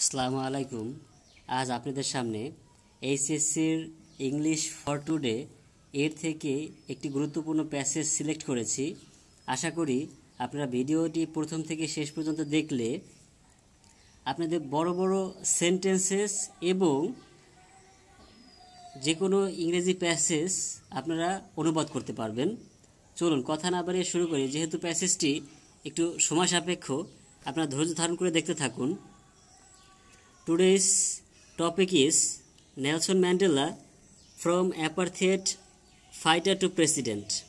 আসসালামু আলাইকুম আজ আপনাদের সামনে এইচএসসির ইংলিশ ফর টুডে এর থেকে একটি গুরুত্বপূর্ণ প্যাসেজ সিলেক্ট করেছি আশা করি আপনারা ভিডিওটি প্রথম থেকে শেষ পর্যন্ত দেখলে আপনাদের বড় বড় সেন্টেন্সেস এবং যে কোনো ইংরেজি প্যাসেজ আপনারা অনুবাদ করতে পারবেন চলুন কথা না বাড়িয়ে শুরু করি যেহেতু প্যাসেজটি একটু সময় সাপেক্ষ আপনারা ধৈর্য ধারণ করে দেখতে থাকুন Today's topic is Nelson Mandela from apartheid fighter to president.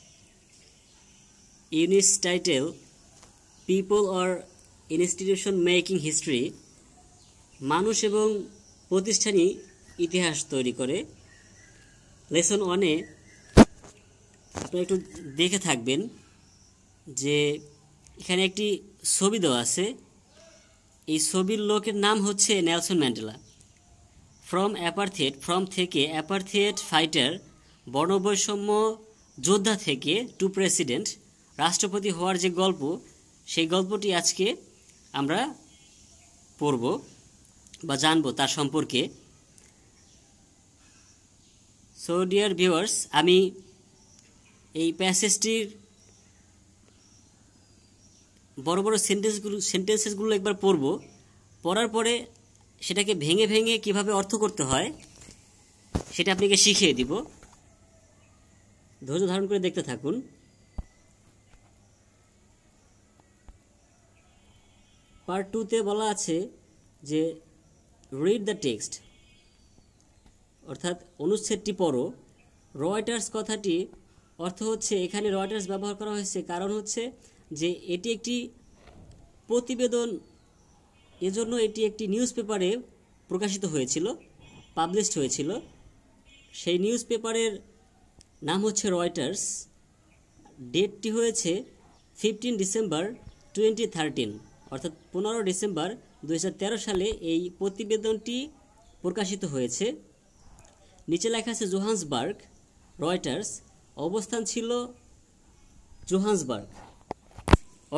In Eunice title People or Institution Making History মানুষ এবং প্রতিষ্ঠানই ইতিহাস তৈরি করে লেসন ওয়ানে আপনারা একটু দেখে থাকবেন যে এখানে একটি ছবি দেওয়া আছে এই ছবির লোকের নাম হচ্ছে Nelson Mandela from apartheid from থেকে অ্যাপার্থেট ফাইটার বর্ণবৈষম্য যোদ্ধা থেকে টু প্রেসিডেন্ট রাষ্ট্রপতি হওয়ার যে গল্প সেই গল্পটি আজকে আমরা পড়ব বা জানব তার সম্পর্কে সো ডিয়ার ভিউয়ার্স আমি এই প্যাসেজটির বড় বড় সেন্টেন্সগুলো সেন্টেন্সেসগুলো একবার পড়ব পড়ার পরে সেটাকে ভেঙে ভেঙে কিভাবে অর্থ করতে হয় সেটা আপনাকে শিখিয়ে দিব ধৈর্য ধারণ করে দেখতে থাকুন পার্ট টুতে বলা আছে যে রিড দ্য টেক্সট অর্থাৎ অনুচ্ছেদটি পড়ো রয়টার্স কথাটি অর্থ হচ্ছে এখানে রয়টার্স ব্যবহার করা হয়েছে কারণ হচ্ছে যে এটি একটি প্রতিবেদন এজন্য এটি একটি নিউজ পেপারে প্রকাশিত হয়েছিল পাবলিশড হয়েছিল সেই নিউজ পেপারের নাম হচ্ছে রয়টার্স ডেটটি হয়েছে ফিফটিন ডিসেম্বর টোয়েন্টি থার্টিন অর্থাৎ পনেরো ডিসেম্বর দু সালে এই প্রতিবেদনটি প্রকাশিত হয়েছে নিচে লেখা আছে জোহান্সবার্গ রয়টার্স অবস্থান ছিল জোহান্সবার্গ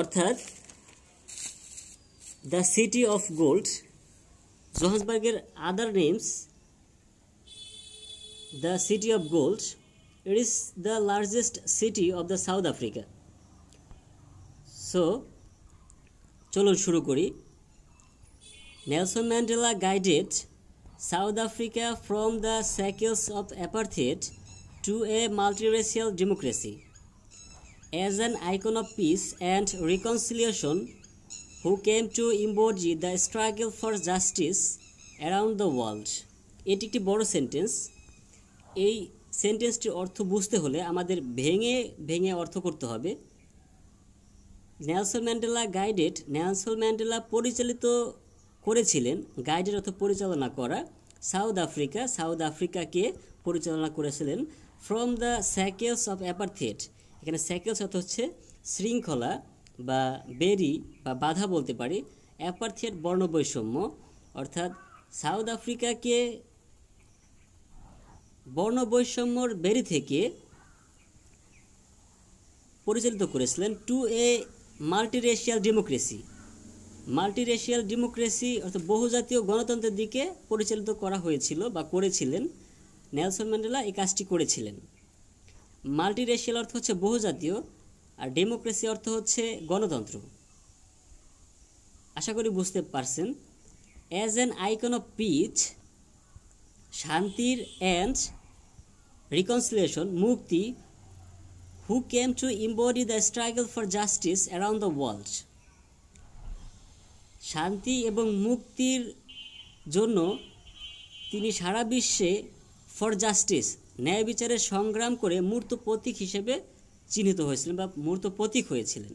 অর্থাৎ দ্য সিটি অফ গোল্ড জোহান্সবার্গের other names the city of gold it is the largest city of the south africa so চলুন শুরু করি Nelson Mandela guided South Africa from the shackles of apartheid to a multiracial democracy as an icon of peace and reconciliation who came to embody the struggle for justice around the world এটি একটি বড় sentence এই সেন্টেন্সটির অর্থ বুঝতে হলে আমাদের ভেঙে ভেঙে অর্থ করতে হবে Nelson Mandela guided Nelson Mandela পরিচালিত করেছিলেন গাইডের অর্থ পরিচালনা করা সাউথ আফ্রিকা সাউথ আফ্রিকাকে পরিচালনা করেছিলেন from the shackles of apartheid এখানে সাইকেলস অর্থ হচ্ছে শৃঙ্খলা বা বেরি বা বাধা বলতে পারি অ্যাপার্থিয়ার বর্ণবৈষম্য অর্থাৎ সাউথ আফ্রিকাকে বর্ণবৈষম্যর বেরি থেকে পরিচালিত করেছিলেন to a multiracial democracy multiracial democracy অর্থাৎ বহুজাতীয় গণতন্ত্রের দিকে পরিচালিত করা হয়েছিল বা করেছিলেন নেলসন ম্যান্ডেলা এই কাজটি করেছিলেন মাল্টিরেশিয়াল অর্থ হচ্ছে বহুজাতীয় আর ডেমোক্রেসি অর্থ হচ্ছে গণতন্ত্র আশা করি বুঝতে পারছেন as an icon of peace শান্তির অ্যান্ড রিকনসিলিয়েশন মুক্তি who came to embody the struggle for justice around the world শান্তি এবং মুক্তির জন্য তিনি সারা বিশ্বে ফর জাস্টিস ন্যায় বিচারের সংগ্রাম করে মূর্ত প্রতীক হিসেবে চিহ্নিত হয়েছিলেন বা মূর্ত প্রতীক হয়েছিলেন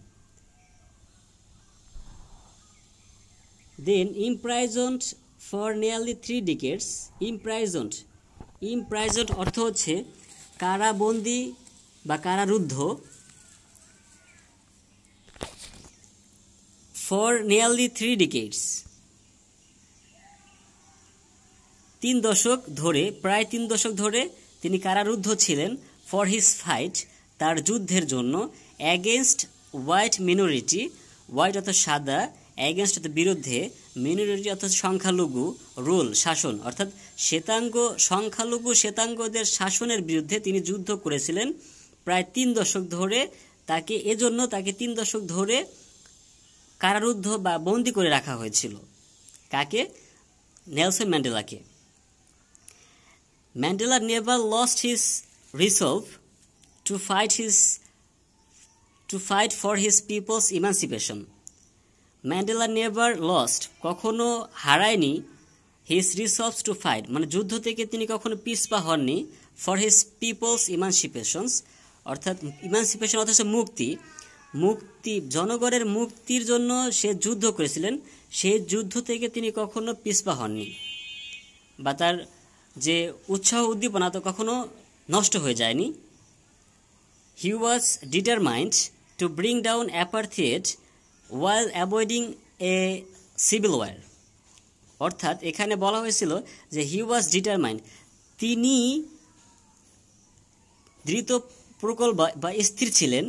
then imprisoned for nearly three decades imprisoned imprisoned অর্থ হচ্ছে কারাবন্দি বা কারারুদ্ধ ফর নিয়ারলি থ্রি ডিকেটস তিন দশক ধরে প্রায় তিন দশক ধরে তিনি কারারুদ্ধ ছিলেন ফর হিজ ফাইট তার যুদ্ধের জন্য অ্যাগেনস্ট হোয়াইট মিনোরিটি হোয়াইট অর্থাৎ সাদা অ্যাগেনস্ট অর্থাৎ বিরুদ্ধে মিনোরিটি অর্থাৎ সংখ্যালঘু রুল শাসন অর্থাৎ শ্বেতাঙ্গ সংখ্যালঘু শ্বেতাঙ্গদের শাসনের বিরুদ্ধে তিনি যুদ্ধ করেছিলেন প্রায় তিন দশক ধরে তাকে এজন্য তাকে তিন দশক ধরে কারারুদ্ধ বা বন্দি করে রাখা হয়েছিল কাকে নেলসন ম্যান্ডেলাকে Mandela never lost his resolve to fight his to fight for his people's emancipation. Mandela never lost কখনো হারায়নি হিজ রিসর্ভস টু ফাইট মানে যুদ্ধ থেকে তিনি কখনো পিসপা হননি ফর হিজ পিপলস ইমানসিপেশনস অর্থাৎ ইমানসিপেশন অথচ মুক্তি মুক্তি জনগণের মুক্তির জন্য সে যুদ্ধ করেছিলেন সেই যুদ্ধ থেকে তিনি কখনো পিসপা হননি বা তার যে উৎসাহ উদ্দীপনা তো কখনো নষ্ট হয়ে যায়নি he was determined to bring down apartheid while avoiding a civil war অর্থাৎ এখানে বলা হয়েছিল যে হি ওয়াজ ডিটারমাইন্ড তিনি দ্রুত প্রকল্প বা স্থির ছিলেন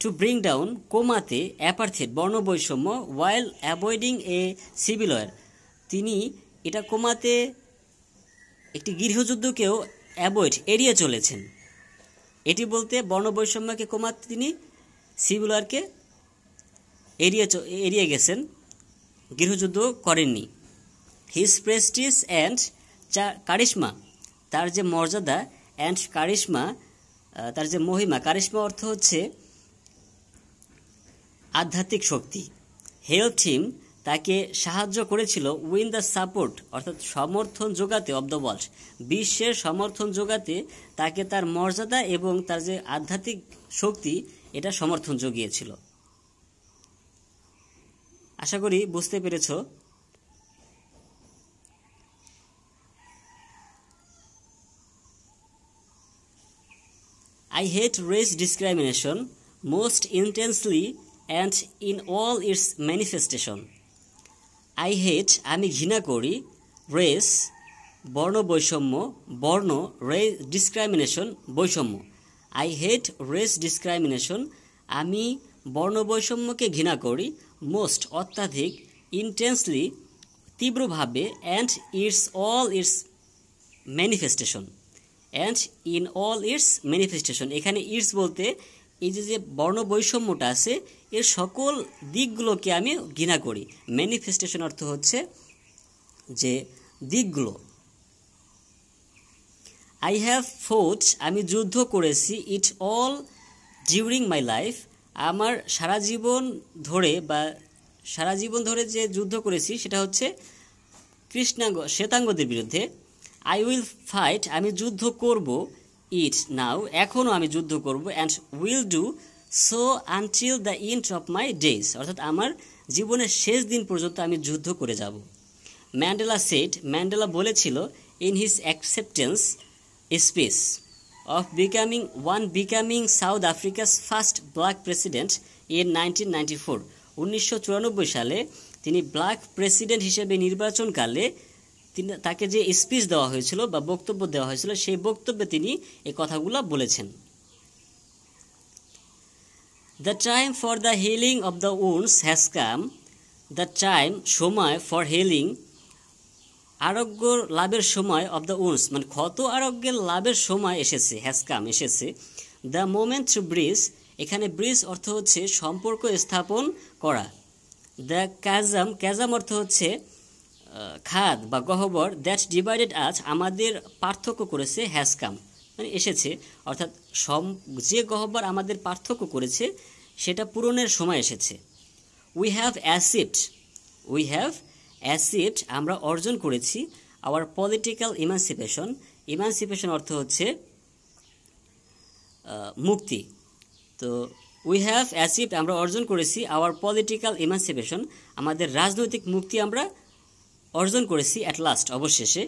টু ব্রিং ডাউন কোমাতে বর্ণ বর্ণবৈষম্য while avoiding a civil war তিনি এটা কোমাতে একটি গৃহযুদ্ধকেও অ্যাভয়েড এড়িয়ে চলেছেন এটি বলতে বর্ণবৈষম্যকে কমাতে তিনি সিভিলারকে এড়িয়ে এড়িয়ে গেছেন গৃহযুদ্ধ করেননি হিজ প্রেস্টিস অ্যান্ড কারিশমা তার যে মর্যাদা অ্যান্ড কারিশমা তার যে মহিমা কারিশমা অর্থ হচ্ছে আধ্যাত্মিক শক্তি হেল্প হিম তাকে সাহায্য করেছিল উইন দ্য সাপোর্ট অর্থাৎ সমর্থন যোগাতে অব দ্য ওয়ার্ল্ড বিশ্বের সমর্থন যোগাতে তাকে তার মর্যাদা এবং তার যে আধ্যাত্মিক শক্তি এটা সমর্থন যোগিয়েছিল আশা করি বুঝতে পেরেছ I hate race discrimination most intensely and in all its manifestation I hate আমি ঘৃণা করি রেস বর্ণ বৈষম্য বর্ণ রেস ডিসক্রাইমিনেশন বৈষম্য আই হেট রেস ডিসক্রাইমিনেশন আমি বর্ণ বৈষম্যকে ঘৃণা করি মোস্ট অত্যাধিক ইন্টেন্সলি তীব্রভাবে and its all its manifestation and in all its manifestation এখানে ইটস বলতে এই যে যে বর্ণ বৈষম্যটা আছে এর সকল দিকগুলোকে আমি ঘৃণা করি ম্যানিফেস্টেশন অর্থ হচ্ছে যে দিকগুলো আই হ্যাভ ফৌজ আমি যুদ্ধ করেছি it all during my life আমার সারা জীবন ধরে বা সারা জীবন ধরে যে যুদ্ধ করেছি সেটা হচ্ছে কৃষ্ণাঙ্গ শ্বেতাঙ্গদের বিরুদ্ধে আই উইল ফাইট আমি যুদ্ধ করবো ইট নাও এখনও আমি যুদ্ধ করব and will do so until the end of my days অর্থাৎ আমার জীবনের শেষ দিন পর্যন্ত আমি যুদ্ধ করে যাব ম্যান্ডেলা সেট ম্যান্ডেলা বলেছিল in his acceptance speech of becoming one becoming South Africa's first black president in nineteen ninety four উনিশশো সালে তিনি ব্ল্যাক প্রেসিডেন্ট হিসেবে নির্বাচনকালে তিনি তাকে যে স্পিচ দেওয়া হয়েছিল বা বক্তব্য দেওয়া হয়েছিল সেই বক্তব্যে তিনি এই কথাগুলো বলেছেন the time for the healing of the wounds has come the time সময় ফর হিলিং আরোগ্য লাভের সময় অব দ্য উন্স মানে ক্ষত আরোগ্যের লাভের সময় এসেছে হ্যাসকাম এসেছে দ্য মোমেন্ট টু ব্রিজ এখানে ব্রিজ অর্থ হচ্ছে সম্পর্ক স্থাপন করা দ্য ক্যাজাম ক্যাজাম অর্থ হচ্ছে খাদ বা গহ্বর দ্যাট ডিভাইডেড আজ আমাদের পার্থক্য করেছে হ্যাসকাম মানে এসেছে অর্থাৎ সম যে গহ্বর আমাদের পার্থক্য করেছে সেটা পূরণের সময় এসেছে we have accept we have accept আমরা অর্জন করেছি আওয়ার পলিটিক্যাল ইমান্সিপেশন ইমান্সিপেশন অর্থ হচ্ছে মুক্তি তো উই হ্যাভ অ্যাচিভড আমরা অর্জন করেছি আওয়ার পলিটিক্যাল ইমান্সিপেশন আমাদের রাজনৈতিক মুক্তি আমরা অর্জন করেছি অ্যাট লাস্ট অবশেষে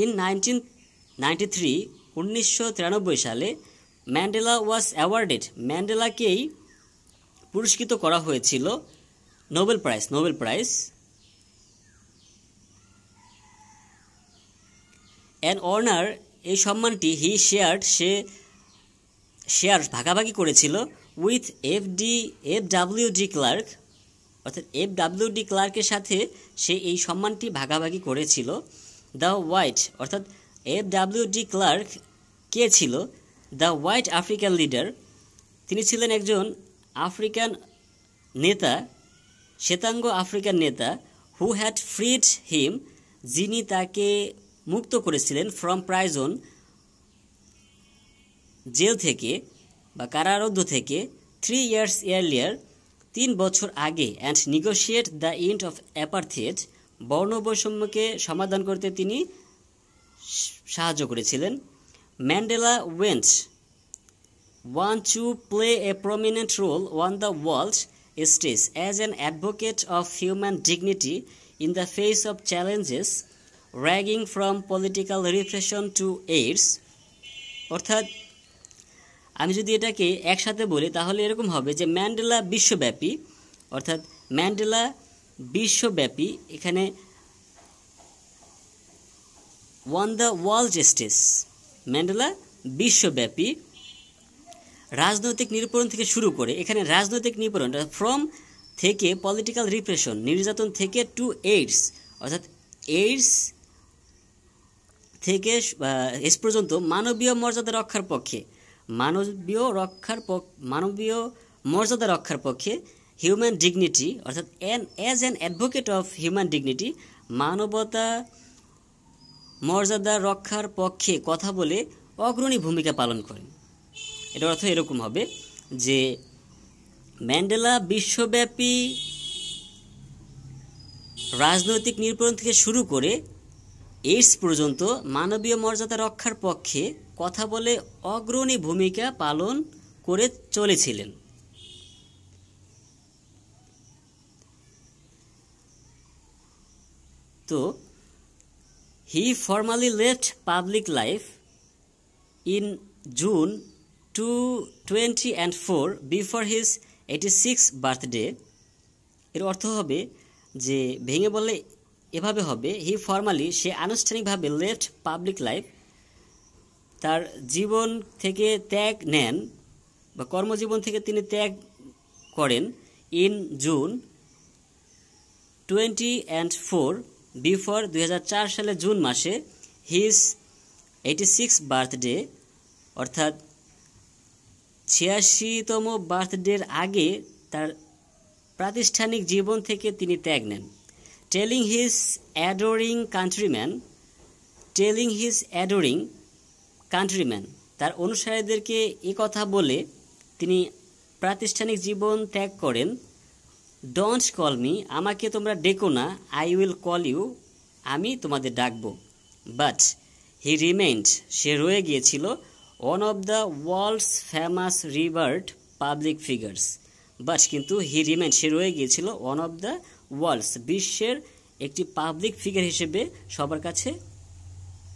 ইন নাইনটিন নাইনটি থ্রি উনিশশো তিরানব্বই সালে ম্যান্ডেলা ওয়াজ অ্যাওয়ার্ডেড ম্যান্ডেলাকেই পুরস্কৃত করা হয়েছিল Nobel prize Nobel prize an honour এই সম্মানটি হি শেয়ার্ড সে শেয়ার ভাগাভাগি করেছিল with F D F W de Klerk অর্থাৎ এফ ডাব্লিউ ডি ক্লার্কের সাথে সে এই সম্মানটি ভাগাভাগি করেছিল দ্য হোয়াইট অর্থাৎ এফ ডাব্লিউ ডি ক্লার্ক কে ছিল দ্য হোয়াইট আফ্রিকান লিডার তিনি ছিলেন একজন আফ্রিকান নেতা শ্বেতাঙ্গ আফ্রিকান নেতা হু হ্যাড ফ্রিড হিম যিনি তাকে মুক্ত করেছিলেন ফ্রম প্রাইজন জেল থেকে বা কারারুদ্ধ থেকে থ্রি ইয়ার্স ইয়ারলিয়ার তিন বছর আগে and negotiate the end of apartheid বর্ণবৈষম্যকে সমাধান করতে তিনি সাহায্য করেছিলেন Mandela went on to play a prominent role on the world stage as an advocate of human dignity in the face of challenges raging from political repression to AIDS অর্থাৎ আমি যদি এটাকে একসাথে বলি তাহলে এরকম হবে যে ম্যান্ডেলা বিশ্বব্যাপী অর্থাৎ ম্যান্ডেলা বিশ্বব্যাপী এখানে on the world justice Mandela বিশ্বব্যাপী রাজনৈতিক নিরূপণ থেকে শুরু করে এখানে রাজনৈতিক নিরূপণ ফ্রম থেকে পলিটিক্যাল রিপ্রেশন নির্যাতন থেকে টু এইডস অর্থাৎ এইডস থেকে এস পর্যন্ত মানবীয় মর্যাদা রক্ষার পক্ষে মানবীয় রক্ষার মানবীয় মর্যাদা রক্ষার পক্ষে হিউম্যান ডিগনিটি অর্থাৎ an as an advocate of human dignity মানবতা মর্যাদা রক্ষার পক্ষে কথা বলে অগ্রণী ভূমিকা পালন করেন এটার অর্থ এরকম হবে যে ম্যান্ডেলা বিশ্বব্যাপী রাজনৈতিক নিরূপণ থেকে শুরু করে এইডস পর্যন্ত মানবীয় মর্যাদা রক্ষার পক্ষে কথা বলে অগ্রণী ভূমিকা পালন করে চলেছিলেন তো he formally left public life in June two twenty and four before his eighty six birthday এর অর্থ হবে যে ভেঙে বলে এভাবে হবে হি ফর্মালি সে আনুষ্ঠানিকভাবে লেফট পাবলিক লাইফ তার জীবন থেকে ত্যাগ নেন বা কর্মজীবন থেকে তিনি ত্যাগ করেন in June twenty and four before দুই সালে জুন মাসে হিজ এইটি সিক্স বার্থডে অর্থাৎ ছিয়াশিতম বার্থডের আগে তার প্রাতিষ্ঠানিক জীবন থেকে তিনি ত্যাগ নেন telling his adoring countrymen telling his adoring countrymen তার অনুসারীদেরকে এ কথা বলে তিনি প্রাতিষ্ঠানিক জীবন ত্যাগ করেন ডন্ট কল মি আমাকে তোমরা ডেকো না আই উইল কল ইউ আমি তোমাদের ডাকব বাট হি রিমেন্ড সে রয়ে গিয়েছিল one of the world's famous revered public figures but কিন্তু হি রিমেন্ড সে রয়ে গিয়েছিল ওয়ান অফ দ্য ওয়ালস বিশ্বের একটি পাবলিক ফিগার হিসেবে সবার কাছে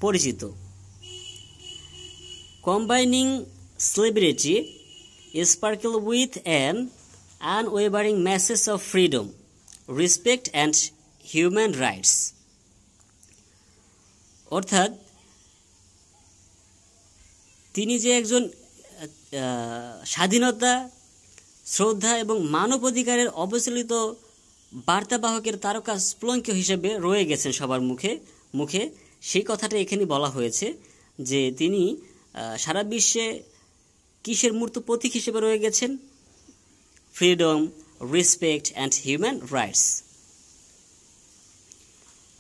পরিচিত combining celebrity sparkle with an unwavering message of freedom respect and human rights অর্থাৎ তিনি যে একজন স্বাধীনতা শ্রদ্ধা এবং মানব অধিকারের অবচলিত বার্তাবাহকের তারকা স্প্লঙ্ক হিসেবে রয়ে গেছেন সবার মুখে মুখে সেই কথাটা এখানে বলা হয়েছে যে তিনি সারা বিশ্বে কিসের মূর্ত প্রতীক হিসেবে রয়ে গেছেন freedom respect and human rights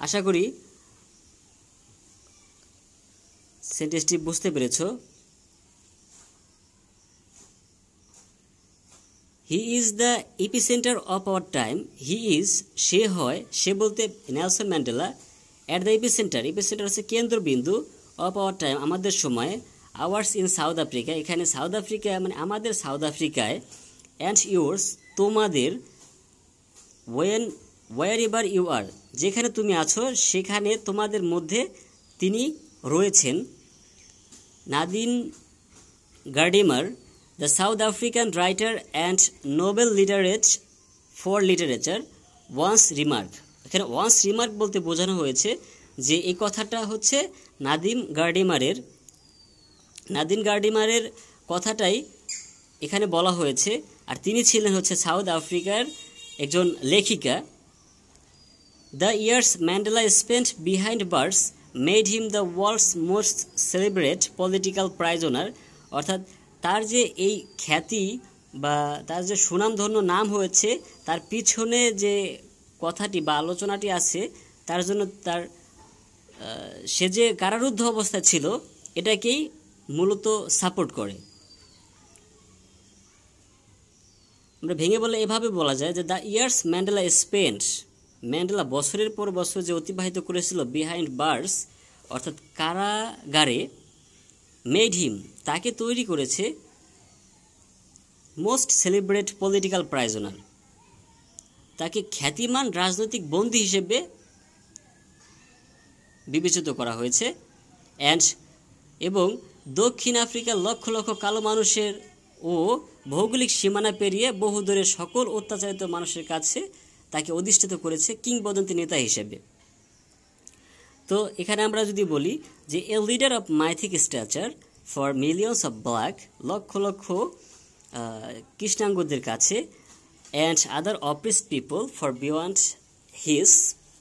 আশা করি সেন্টেন্সটি বুঝতে পেরেছো he is the epicentre of our time he is সে হয় সে বলতে Nelson Mandela at the epicentre epicentre হচ্ছে কেন্দ্রবিন্দু অফ আওয়ার টাইম আমাদের সময়ে আওয়ার্স ইন সাউথ আফ্রিকা এখানে সাউথ আফ্রিকা মানে আমাদের সাউথ আফ্রিকায় অ্যান্ড ইউর্স তোমাদের wherever you are যেখানে তুমি আছো সেখানে তোমাদের মধ্যে তিনি রয়েছেন Nadine Gordimer The South African writer and Nobel literate for literature once remark এখানে ওয়ান্স রিমার্ক বলতে বোঝানো হয়েছে যে এই কথাটা হচ্ছে নাদিম গার্ডিমারের নাদিম গার্ডিমারের কথাটাই এখানে বলা হয়েছে আর তিনি ছিলেন হচ্ছে সাউথ আফ্রিকার একজন লেখিকা the years Mandela spent behind bars made him the world's most celebrate political prisoner অর্থাৎ তার যে এই খ্যাতি বা তার যে সুনামধন্য নাম হয়েছে তার পিছনে যে কথাটি বা আলোচনাটি আছে তার জন্য তার সে যে কারারুদ্ধ অবস্থা ছিল এটাকেই মূলত সাপোর্ট করে আমরা ভেঙে বলে এভাবে বলা যায় যে the years Mandela spent Mandela বছরের পর বছর যে অতিবাহিত করেছিল বিহাইন্ড বার্স অর্থাৎ কারাগারে মেড হিম তাকে তৈরি করেছে মোস্ট সেলিব্রেট পলিটিক্যাল প্রাইজনার তাকে খ্যাতিমান রাজনৈতিক বন্দী হিসেবে বিবেচিত করা হয়েছে অ্যান্ড এবং দক্ষিণ আফ্রিকার লক্ষ লক্ষ কালো মানুষের ও ভৌগোলিক সীমানা পেরিয়ে বহুদূরের সকল অত্যাচারিত মানুষের কাছে তাকে অধিষ্ঠিত করেছে কিংবদন্তি নেতা হিসেবে তো এখানে আমরা যদি বলি যে a leader of mythic stature for millions of black লক্ষ লক্ষ কৃষ্ণাঙ্গদের কাছে and other oppressed people far beyond his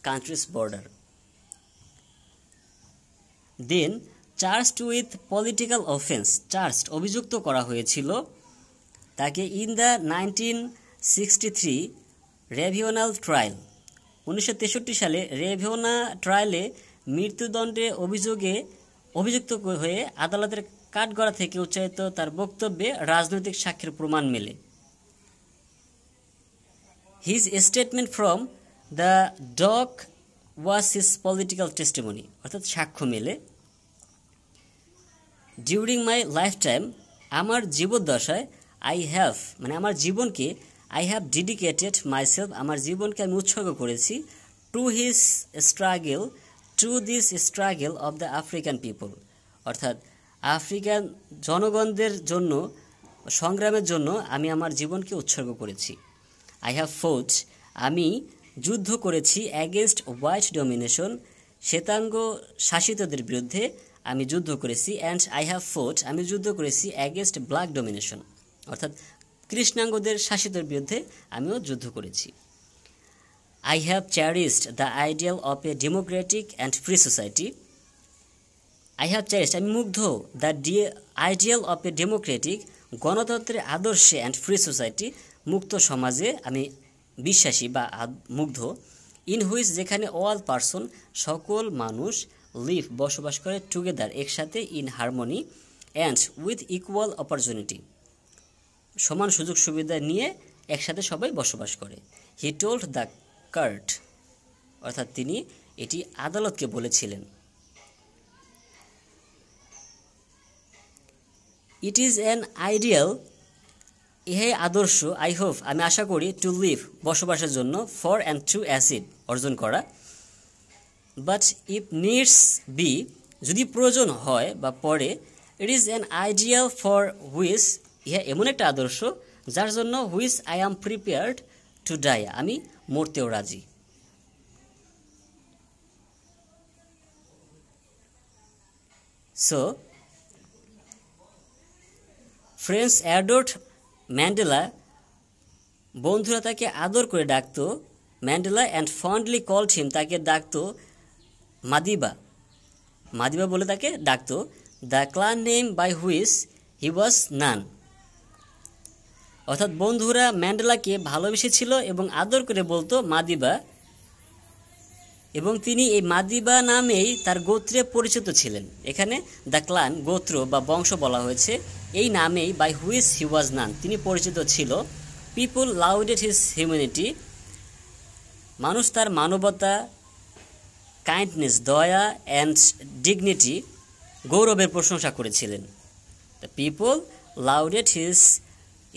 country's border then charged with political offence charged অভিযুক্ত করা হয়েছিল তাকে in the nineteen sixty three Rivonia trial উনিশশো সালে রেভিওনা ট্রায়ালে মৃত্যুদণ্ডে অভিযোগে অভিযুক্ত হয়ে আদালতের কাঠগড়া থেকে উচ্চারিত তার বক্তব্যে রাজনৈতিক সাক্ষীর প্রমাণ মেলে his statement from the dock was his political testimony অর্থাৎ সাক্ষ্য মেলে ডিউরিং মাই লাইফ টাইম আমার জীবদ্দশায় আই হ্যাভ মানে আমার জীবনকে আই হ্যাভ ডেডিকেটেড মাইসেলফ আমার জীবনকে আমি উৎসর্গ করেছি to his struggle to this struggle of the African people অর্থাৎ আফ্রিকান জনগণদের জন্য সংগ্রামের জন্য আমি আমার জীবনকে উৎসর্গ করেছি আই হ্যাভ ফৌজ আমি যুদ্ধ করেছি অ্যাগেনস্ট হোয়াইট ডমিনেশন শ্বেতাঙ্গ শাসিতদের বিরুদ্ধে আমি যুদ্ধ করেছি অ্যান্ড আই হ্যাভ ফৌজ আমি যুদ্ধ করেছি অ্যাগেনস্ট ব্ল্যাক ডমিনেশন অর্থাৎ কৃষ্ণাঙ্গদের শাসিতের বিরুদ্ধে আমিও যুদ্ধ করেছি I have cherished the ideal of a democratic and free society. I have cherished, আমি মুগ্ধ the ideal of a democratic গণতন্ত্রের আদর্শে অ্যান্ড ফ্রি সোসাইটি মুক্ত সমাজে আমি বিশ্বাসী বা মুগ্ধ ইন হুইচ যেখানে অল পার্সন সকল মানুষ লিভ বসবাস করে টুগেদার একসাথে in harmony and with equal opportunity সমান সুযোগ সুবিধা নিয়ে একসাথে সবাই বসবাস করে হি টোল্ড দ্য কার্ট অর্থাৎ তিনি এটি আদালতকে বলেছিলেন ইট ইজ অ্যান আইডিয়াল ইহে আদর্শ আই হোপ আমি আশা করি টু লিভ বসবাসের জন্য ফর অ্যান্ড থ্রু অ্যাসিড অর্জন করা বাট ইফ নিডস বি যদি প্রয়োজন হয় বা পরে it is an ideal for which ইহা এমন একটা আদর্শ যার জন্য which I am prepared to die আমি মরতেও রাজি সো ফ্রেন্স অ্যাডোর্ট ম্যান্ডেলা বন্ধুরা তাকে আদর করে ডাকত Mandela and fondly call him তাকে ডাকত মাদিবা মাদিবা বলে তাকে ডাকত দ্য ক্লান নেম বাই হুইস হি ওয়াজ নান অর্থাৎ বন্ধুরা ম্যান্ডেলাকে ভালোবেসেছিল এবং আদর করে বলতো মাদিবা এবং তিনি এই মাদিবা নামেই তার গোত্রে পরিচিত ছিলেন এখানে দ্য ক্লান গোত্র বা বংশ বলা হয়েছে এই নামেই বাই হুইস হি ওয়াজ নান তিনি পরিচিত ছিল পিপুল লাউডেড হিজ হিউম্যানিটি মানুষ তার মানবতা কাইন্ডনেস দয়া অ্যান্ড ডিগনিটি গৌরবের প্রশংসা করেছিলেন the people lauded his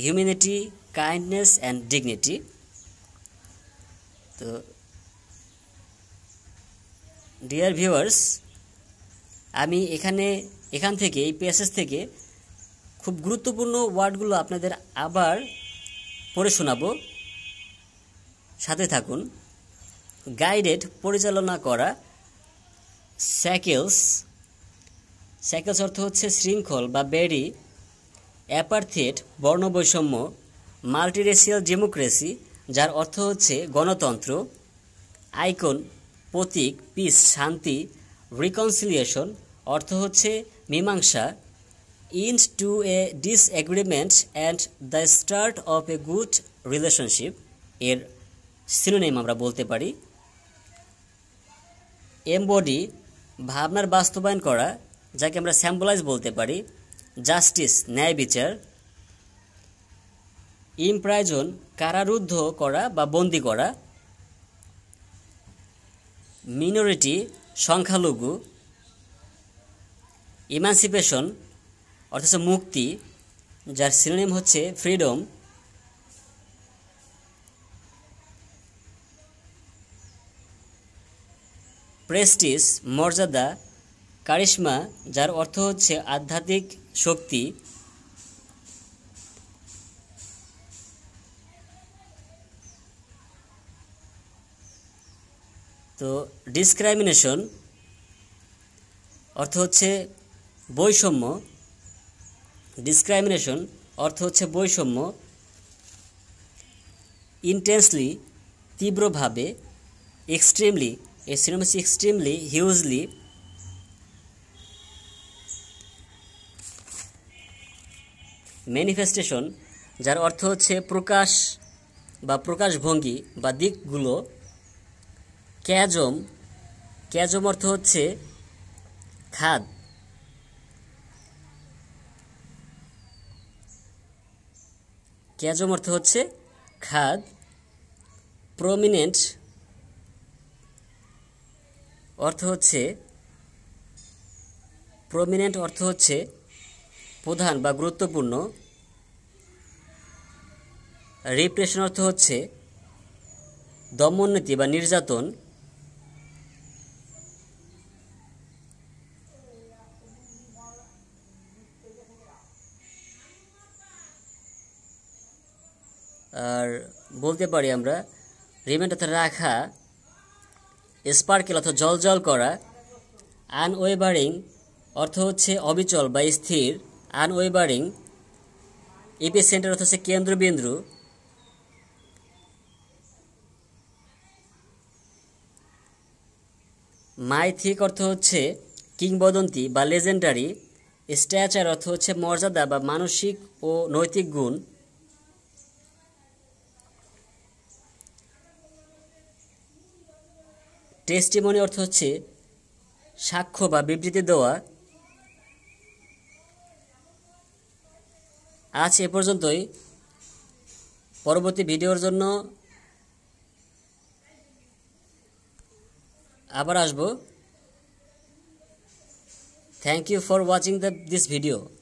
humanity kindness and dignity তো ডিয়ার ভিউয়ার্স আমি এখানে এখান থেকে এই প্যাসেজ থেকে খুব গুরুত্বপূর্ণ ওয়ার্ডগুলো আপনাদের আবার পড়ে শোনাবো সাথে থাকুন গাইডেড পরিচালনা করা স্যাকেলস স্যাকেলস অর্থ হচ্ছে শৃঙ্খল বা বেড়ি অ্যাপারথেট বর্ণবৈষম্য মাল্টিরেশিয়াল ডেমোক্রেসি যার অর্থ হচ্ছে গণতন্ত্র আইকন প্রতীক পিস শান্তি রিকনসিলিয়েশন অর্থ হচ্ছে মীমাংসা end to a disagreement and the start of a good relationship এর সিনোনেম আমরা বলতে পারি এমবডি ভাবনার বাস্তবায়ন করা যাকে আমরা স্যাম্বলাইজ বলতে পারি জাস্টিস ন্যায় বিচার ইমপ্রায়জন কারারুদ্ধ করা বা বন্দি করা মিনরিটি সংখ্যালঘু ইমান্সিপেশন অর্থাৎ মুক্তি যার সিনোনিম হচ্ছে ফ্রিডম প্রেস্টিস মর্যাদা কারিশ্মা যার অর্থ হচ্ছে আধ্যাত্মিক শক্তি তো ডিসক্রাইমিনেশন অর্থ হচ্ছে বৈষম্য ডিসক্রাইমিনেশন অর্থ হচ্ছে বৈষম্য ইন্টেন্সলি তীব্রভাবে এক্সট্রিমলি এ সিনেমা হচ্ছে এক্সট্রিমলি হিউজলি ম্যানিফেস্টেশন যার অর্থ হচ্ছে প্রকাশ বা প্রকাশভঙ্গি বা দিকগুলো ক্যাজম ক্যাজম অর্থ হচ্ছে খাদ ক্যাজম অর্থ হচ্ছে খাদ প্রমিনেন্ট অর্থ হচ্ছে প্রমিনেন্ট অর্থ হচ্ছে প্রধান বা গুরুত্বপূর্ণ রিপ্রেশন অর্থ হচ্ছে দমননীতি বা নির্যাতন আর বলতে পারি আমরা রিমেন্ট অর্থাৎ রাখা স্পার্কেল অর্থ জল জল করা আনওয়েভারিং অর্থ হচ্ছে অবিচল বা স্থির আনওয়েবারিং ইপি সেন্টার হচ্ছে কেন্দ্রবিন্দু মাইথিক অর্থ হচ্ছে কিংবদন্তি বা লেজেন্ডারি স্ট্যাচার অর্থ হচ্ছে মর্যাদা বা মানসিক ও নৈতিক গুণ টেস্টিমনি অর্থ হচ্ছে সাক্ষ্য বা বিবৃতি দেওয়া আজ এ পর্যন্তই পরবর্তী ভিডিওর জন্য আবার আসবো thank you for watching the this video